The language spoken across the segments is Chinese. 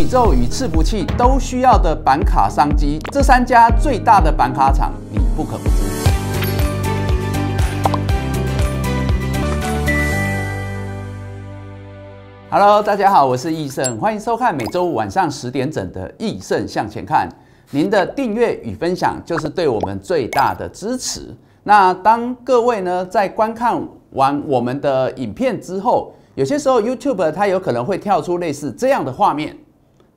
宇宙与伺服器都需要的板卡商机，这三家最大的板卡厂你不可不知。Hello，大家好，我是易盛，欢迎收看每周五晚上十点整的易盛向前看。您的订阅与分享就是对我们最大的支持。那当各位呢在观看完我们的影片之后，有些时候 YouTube 它有可能会跳出类似这样的画面。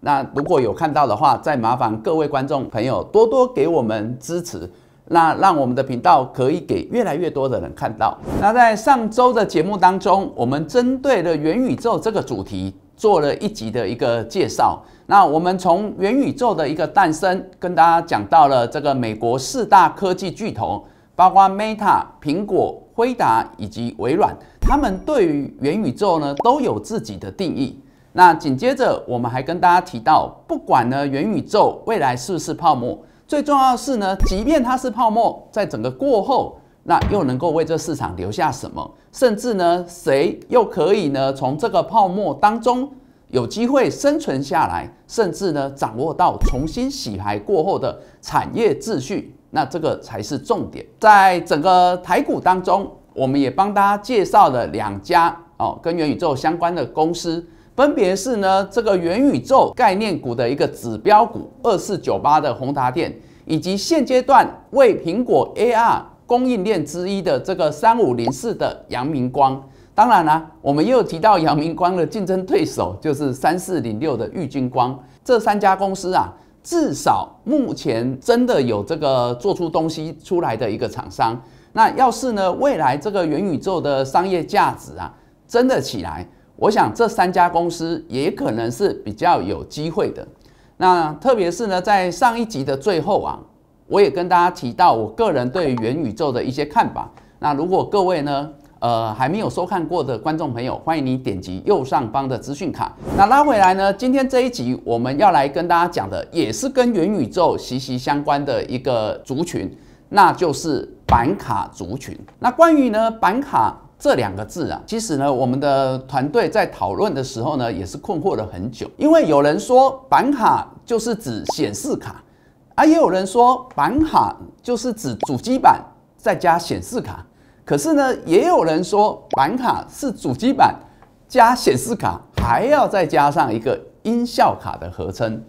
那如果有看到的话，再麻烦各位观众朋友多多给我们支持，那让我们的频道可以给越来越多的人看到。那在上周的节目当中，我们针对了元宇宙这个主题做了一集的一个介绍。那我们从元宇宙的一个诞生，跟大家讲到了这个美国四大科技巨头，包括 Meta、苹果、辉达以及微软，他们对于元宇宙呢都有自己的定义。那紧接着，我们还跟大家提到，不管呢元宇宙未来是不是泡沫，最重要是呢，即便它是泡沫，在整个过后，那又能够为这市场留下什么？甚至呢，谁又可以呢从这个泡沫当中有机会生存下来？甚至呢，掌握到重新洗牌过后的产业秩序？那这个才是重点。在整个台股当中，我们也帮大家介绍了两家哦跟元宇宙相关的公司。分别是呢，这个元宇宙概念股的一个指标股二四九八的宏达电，以及现阶段为苹果 A R 供应链之一的这个三五零四的阳明光。当然啦，我们又提到阳明光的竞争对手就是三四零六的玉金光。这三家公司啊，至少目前真的有这个做出东西出来的一个厂商。那要是呢，未来这个元宇宙的商业价值啊，真的起来。我想这三家公司也可能是比较有机会的。那特别是呢，在上一集的最后啊，我也跟大家提到我个人对元宇宙的一些看法。那如果各位呢，呃，还没有收看过的观众朋友，欢迎你点击右上方的资讯卡。那拉回来呢，今天这一集我们要来跟大家讲的也是跟元宇宙息息相关的一个族群，那就是板卡族群。那关于呢，板卡。这两个字啊，其实呢，我们的团队在讨论的时候呢，也是困惑了很久。因为有人说板卡就是指显示卡，啊，也有人说板卡就是指主机板再加显示卡。可是呢，也有人说板卡是主机板加显示卡，还要再加上一个音效卡的合称。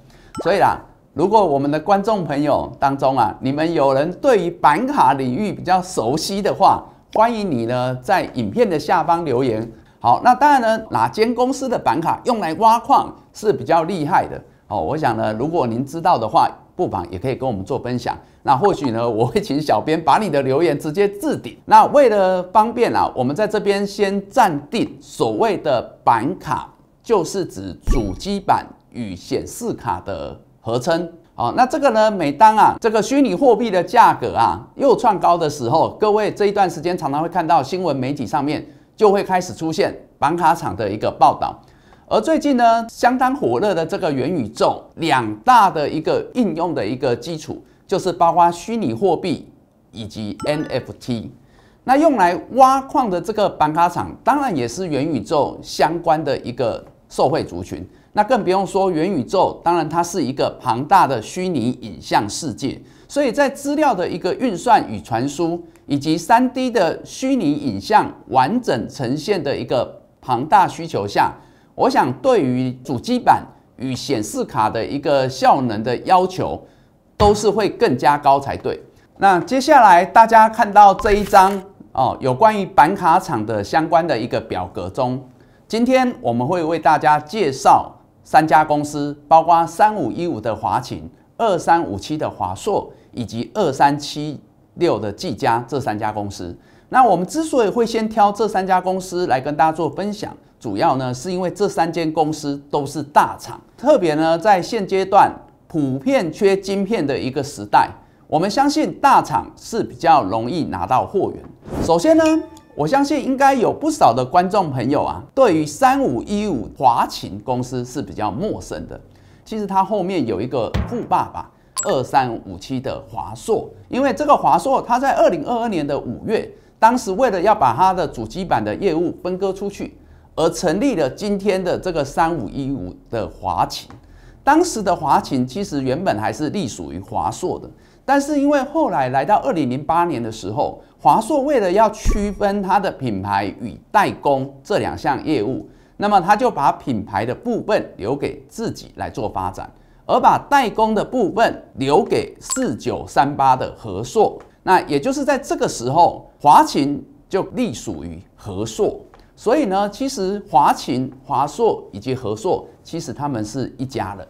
所以啦，如果我们的观众朋友当中啊，你们有人对于板卡领域比较熟悉的话，欢迎你呢，在影片的下方留言。好，那当然呢，哪间公司的板卡用来挖矿是比较厉害的？哦，我想呢，如果您知道的话，不妨也可以跟我们做分享。那或许呢，我会请小编把你的留言直接置顶。那为了方便啊，我们在这边先暂定，所谓的板卡就是指主机板与显示卡的合称。哦，那这个呢？每当啊这个虚拟货币的价格啊又创高的时候，各位这一段时间常常会看到新闻媒体上面就会开始出现板卡厂的一个报道。而最近呢，相当火热的这个元宇宙，两大的一个应用的一个基础就是包括虚拟货币以及 NFT。那用来挖矿的这个板卡厂，当然也是元宇宙相关的一个受惠族群。那更不用说元宇宙，当然它是一个庞大的虚拟影像世界，所以在资料的一个运算与传输，以及三 D 的虚拟影像完整呈现的一个庞大需求下，我想对于主机板与显示卡的一个效能的要求，都是会更加高才对。那接下来大家看到这一张哦，有关于板卡厂的相关的一个表格中，今天我们会为大家介绍。三家公司，包括三五一五的华勤、二三五七的华硕以及二三七六的技嘉，这三家公司。那我们之所以会先挑这三家公司来跟大家做分享，主要呢是因为这三间公司都是大厂，特别呢在现阶段普遍缺晶片的一个时代，我们相信大厂是比较容易拿到货源。首先呢。我相信应该有不少的观众朋友啊，对于三五一五华勤公司是比较陌生的。其实它后面有一个富爸爸二三五七的华硕，因为这个华硕，它在二零二二年的五月，当时为了要把它的主机板的业务分割出去，而成立了今天的这个三五一五的华勤。当时的华勤其实原本还是隶属于华硕的。但是因为后来来到二零零八年的时候，华硕为了要区分它的品牌与代工这两项业务，那么它就把品牌的部分留给自己来做发展，而把代工的部分留给四九三八的和硕。那也就是在这个时候，华勤就隶属于和硕。所以呢，其实华勤、华硕以及和硕，其实他们是一家人。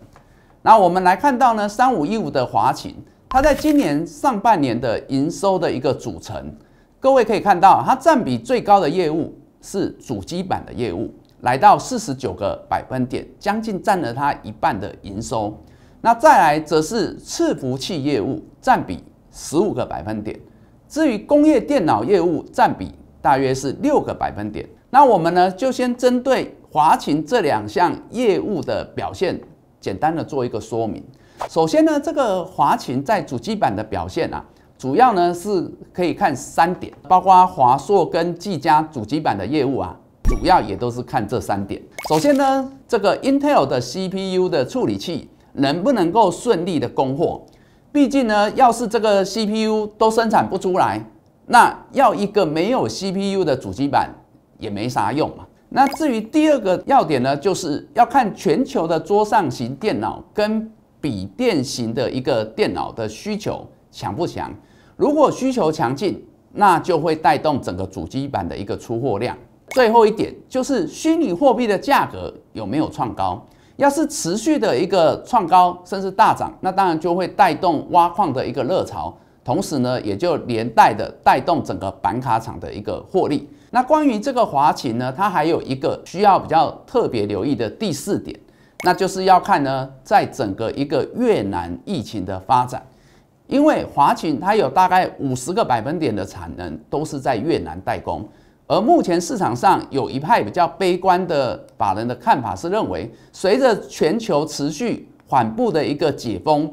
那我们来看到呢，三五一五的华勤。它在今年上半年的营收的一个组成，各位可以看到，它占比最高的业务是主机板的业务，来到四十九个百分点，将近占了它一半的营收。那再来则是伺服器业务，占比十五个百分点。至于工业电脑业务占比大约是六个百分点。那我们呢，就先针对华勤这两项业务的表现，简单的做一个说明。首先呢，这个华擎在主机板的表现啊，主要呢是可以看三点，包括华硕跟技嘉主机板的业务啊，主要也都是看这三点。首先呢，这个 Intel 的 CPU 的处理器能不能够顺利的供货？毕竟呢，要是这个 CPU 都生产不出来，那要一个没有 CPU 的主机板也没啥用嘛。那至于第二个要点呢，就是要看全球的桌上型电脑跟比电型的一个电脑的需求强不强？如果需求强劲，那就会带动整个主机板的一个出货量。最后一点就是虚拟货币的价格有没有创高？要是持续的一个创高，甚至大涨，那当然就会带动挖矿的一个热潮，同时呢，也就连带的带动整个板卡厂的一个获利。那关于这个华擎呢，它还有一个需要比较特别留意的第四点。那就是要看呢，在整个一个越南疫情的发展，因为华勤它有大概五十个百分点的产能都是在越南代工，而目前市场上有一派比较悲观的法人的看法是认为，随着全球持续缓步的一个解封，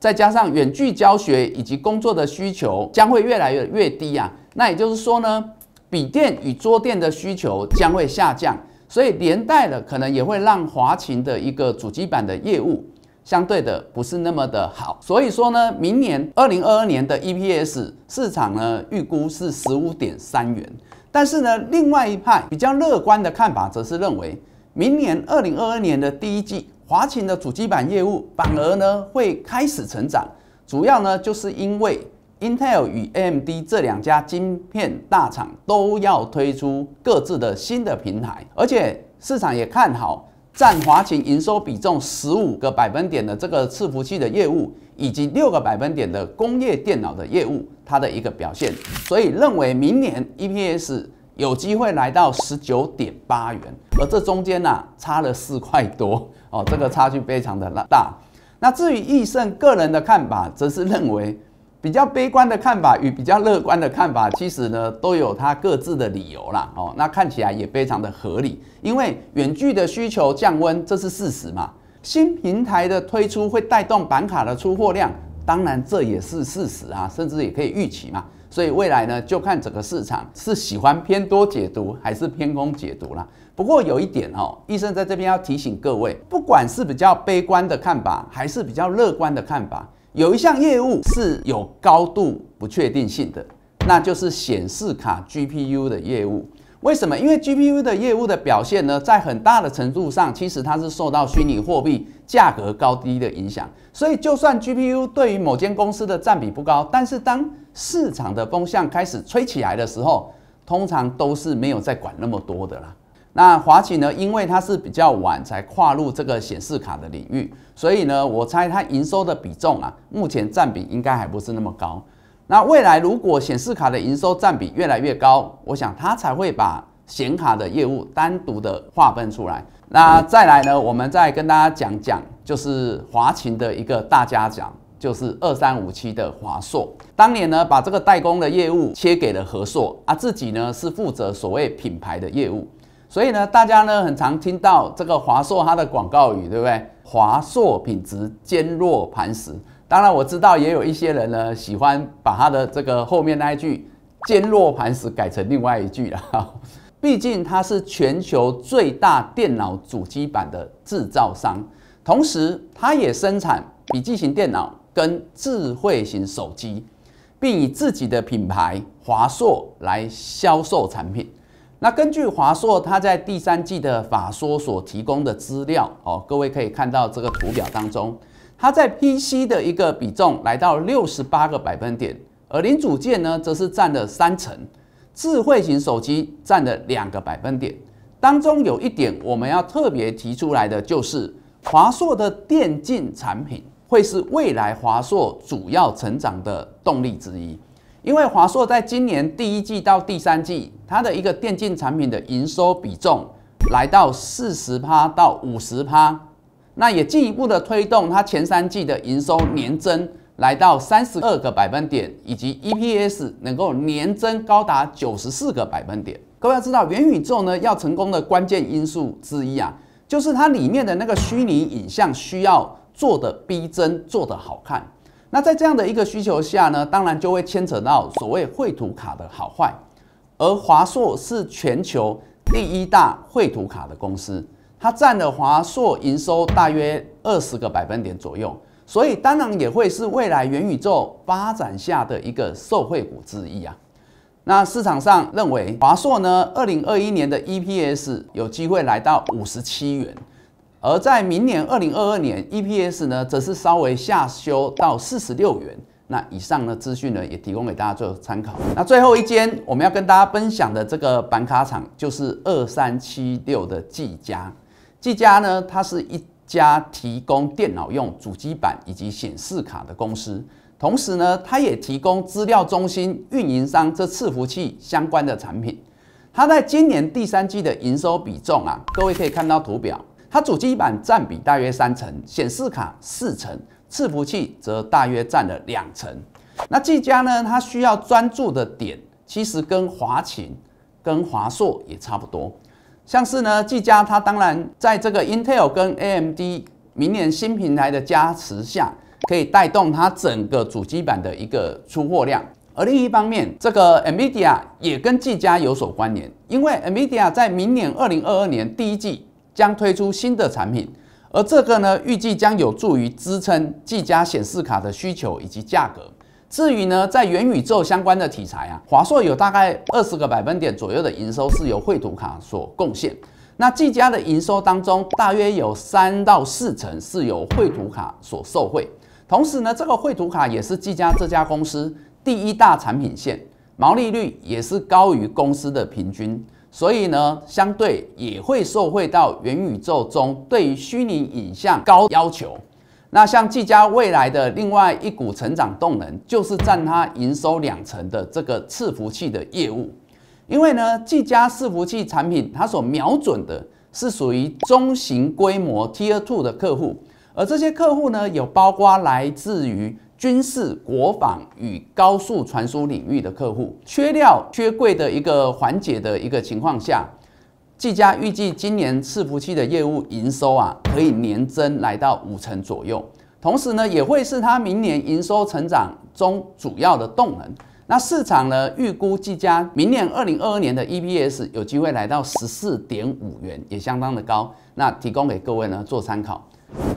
再加上远距教学以及工作的需求将会越来越越低啊，那也就是说呢，笔电与桌电的需求将会下降。所以连带的可能也会让华勤的一个主机板的业务相对的不是那么的好。所以说呢，明年二零二二年的 EPS 市场呢预估是十五点三元。但是呢，另外一派比较乐观的看法则是认为，明年二零二二年的第一季华勤的主机板业务反而呢会开始成长，主要呢就是因为。Intel 与 AMD 这两家晶片大厂都要推出各自的新的平台，而且市场也看好占华擎营收比重十五个百分点的这个伺服器的业务，以及六个百分点的工业电脑的业务，它的一个表现。所以认为明年 EPS 有机会来到十九点八元，而这中间呢差了四块多哦，这个差距非常的大。那至于易胜个人的看法，则是认为。比较悲观的看法与比较乐观的看法，其实呢都有它各自的理由啦。哦，那看起来也非常的合理，因为远距的需求降温，这是事实嘛。新平台的推出会带动板卡的出货量，当然这也是事实啊，甚至也可以预期嘛。所以未来呢，就看整个市场是喜欢偏多解读还是偏空解读啦。不过有一点哦，医生在这边要提醒各位，不管是比较悲观的看法，还是比较乐观的看法。有一项业务是有高度不确定性的，那就是显示卡 GPU 的业务。为什么？因为 GPU 的业务的表现呢，在很大的程度上，其实它是受到虚拟货币价格高低的影响。所以，就算 GPU 对于某间公司的占比不高，但是当市场的风向开始吹起来的时候，通常都是没有再管那么多的啦。那华擎呢？因为它是比较晚才跨入这个显示卡的领域，所以呢，我猜它营收的比重啊，目前占比应该还不是那么高。那未来如果显示卡的营收占比越来越高，我想它才会把显卡的业务单独的划分出来。那再来呢，我们再跟大家讲讲，就是华擎的一个大家长，就是二三五七的华硕，当年呢把这个代工的业务切给了和硕啊，自己呢是负责所谓品牌的业务。所以呢，大家呢很常听到这个华硕它的广告语，对不对？华硕品质坚若磐石。当然，我知道也有一些人呢喜欢把它的这个后面那一句“坚若磐石”改成另外一句了。毕竟它是全球最大电脑主机板的制造商，同时它也生产笔记型电脑跟智慧型手机，并以自己的品牌华硕来销售产品。那根据华硕它在第三季的法说所提供的资料，哦，各位可以看到这个图表当中，它在 PC 的一个比重来到六十八个百分点，而零组件呢，则是占了三成，智慧型手机占了两个百分点。当中有一点我们要特别提出来的，就是华硕的电竞产品会是未来华硕主要成长的动力之一。因为华硕在今年第一季到第三季，它的一个电竞产品的营收比重来到四十趴到五十趴，那也进一步的推动它前三季的营收年增来到三十二个百分点，以及 EPS 能够年增高达九十四个百分点。各位要知道，元宇宙呢要成功的关键因素之一啊，就是它里面的那个虚拟影像需要做的逼真，做的好看。那在这样的一个需求下呢，当然就会牵扯到所谓绘图卡的好坏，而华硕是全球第一大绘图卡的公司，它占了华硕营收大约二十个百分点左右，所以当然也会是未来元宇宙发展下的一个受惠股之一啊。那市场上认为华硕呢，二零二一年的 EPS 有机会来到五十七元。而在明年二零二二年 EPS 呢，则是稍微下修到四十六元。那以上呢资讯呢，也提供给大家做参考。那最后一间我们要跟大家分享的这个板卡厂，就是二三七六的技嘉。技嘉呢，它是一家提供电脑用主机板以及显示卡的公司，同时呢，它也提供资料中心运营商这伺服器相关的产品。它在今年第三季的营收比重啊，各位可以看到图表。它主机板占比大约三成，显示卡四成，伺服器则大约占了两成。那技嘉呢？它需要专注的点其实跟华擎、跟华硕也差不多。像是呢，技嘉它当然在这个 Intel 跟 AMD 明年新平台的加持下，可以带动它整个主机板的一个出货量。而另一方面，这个 NVIDIA 也跟技嘉有所关联，因为 NVIDIA 在明年二零二二年第一季。将推出新的产品，而这个呢，预计将有助于支撑技嘉显示卡的需求以及价格。至于呢，在元宇宙相关的题材啊，华硕有大概二十个百分点左右的营收是由绘图卡所贡献。那技嘉的营收当中，大约有三到四成是由绘图卡所受惠。同时呢，这个绘图卡也是技嘉这家公司第一大产品线，毛利率也是高于公司的平均。所以呢，相对也会受惠到元宇宙中对于虚拟影像高要求。那像技嘉未来的另外一股成长动能，就是占它营收两成的这个伺服器的业务。因为呢，技嘉伺服器产品它所瞄准的是属于中型规模 Tier Two 的客户，而这些客户呢，有包括来自于。军事、国防与高速传输领域的客户缺料、缺柜的一个缓解的一个情况下，技嘉预计今年伺服器的业务营收啊，可以年增来到五成左右，同时呢，也会是他明年营收成长中主要的动能。那市场呢，预估技嘉明年二零二二年的 EPS 有机会来到十四点五元，也相当的高。那提供给各位呢做参考。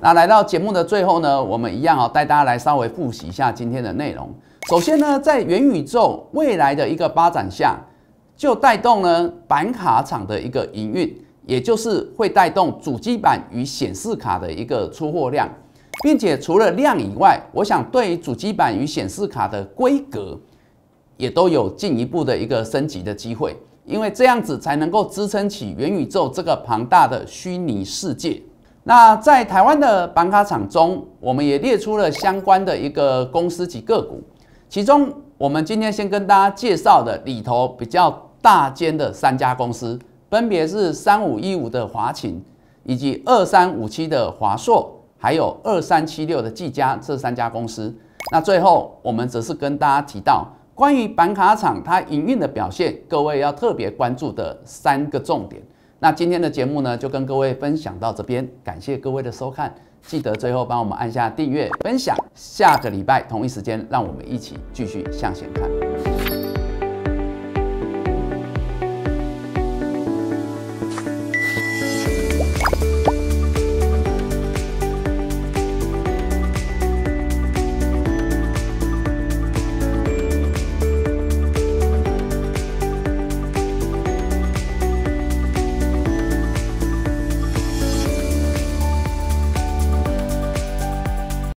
那来到节目的最后呢，我们一样啊，带大家来稍微复习一下今天的内容。首先呢，在元宇宙未来的一个发展下，就带动呢板卡厂的一个营运，也就是会带动主机板与显示卡的一个出货量，并且除了量以外，我想对于主机板与显示卡的规格也都有进一步的一个升级的机会，因为这样子才能够支撑起元宇宙这个庞大的虚拟世界。那在台湾的板卡厂中，我们也列出了相关的一个公司及个股。其中，我们今天先跟大家介绍的里头比较大间的三家公司，分别是三五一五的华勤，以及二三五七的华硕，还有二三七六的技嘉这三家公司。那最后，我们则是跟大家提到关于板卡厂它营运的表现，各位要特别关注的三个重点。那今天的节目呢，就跟各位分享到这边，感谢各位的收看，记得最后帮我们按下订阅、分享，下个礼拜同一时间，让我们一起继续向前看。